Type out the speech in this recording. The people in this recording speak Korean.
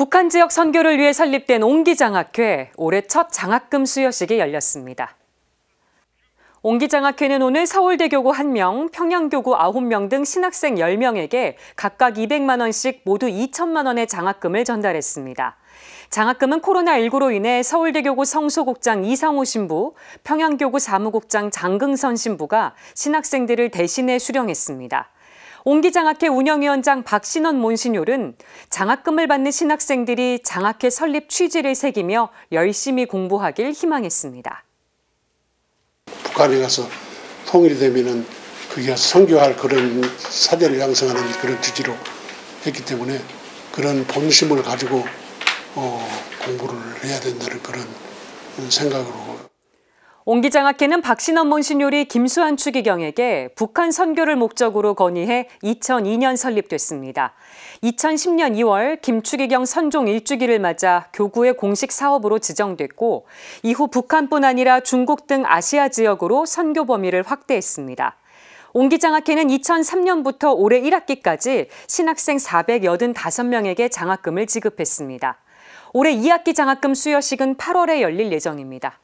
북한 지역 선교를 위해 설립된 옹기장학회, 올해 첫 장학금 수여식이 열렸습니다. 옹기장학회는 오늘 서울대 교구 1명, 평양교구 9명 등 신학생 10명에게 각각 200만 원씩 모두 2천만 원의 장학금을 전달했습니다. 장학금은 코로나19로 인해 서울대 교구 성소국장 이상호 신부, 평양교구 사무국장 장근선 신부가 신학생들을 대신해 수령했습니다. 옹기장학회 운영위원장 박신원 몬신율은 장학금을 받는 신학생들이 장학회 설립 취지를 새기며 열심히 공부하길 희망했습니다. 북한에 가서 통일이 되면은 그게 선교할 그런 사대를 양성하는 그런 취지로 했기 때문에 그런 본심을 가지고 어, 공부를 해야 된다는 그런 생각으로 옹기장학회는 박신원 문신요리 김수한 추기경에게 북한 선교를 목적으로 건의해 2002년 설립됐습니다. 2010년 2월 김추기경 선종 1주기를 맞아 교구의 공식 사업으로 지정됐고 이후 북한뿐 아니라 중국 등 아시아 지역으로 선교 범위를 확대했습니다. 옹기장학회는 2003년부터 올해 1학기까지 신학생 485명에게 장학금을 지급했습니다. 올해 2학기 장학금 수여식은 8월에 열릴 예정입니다.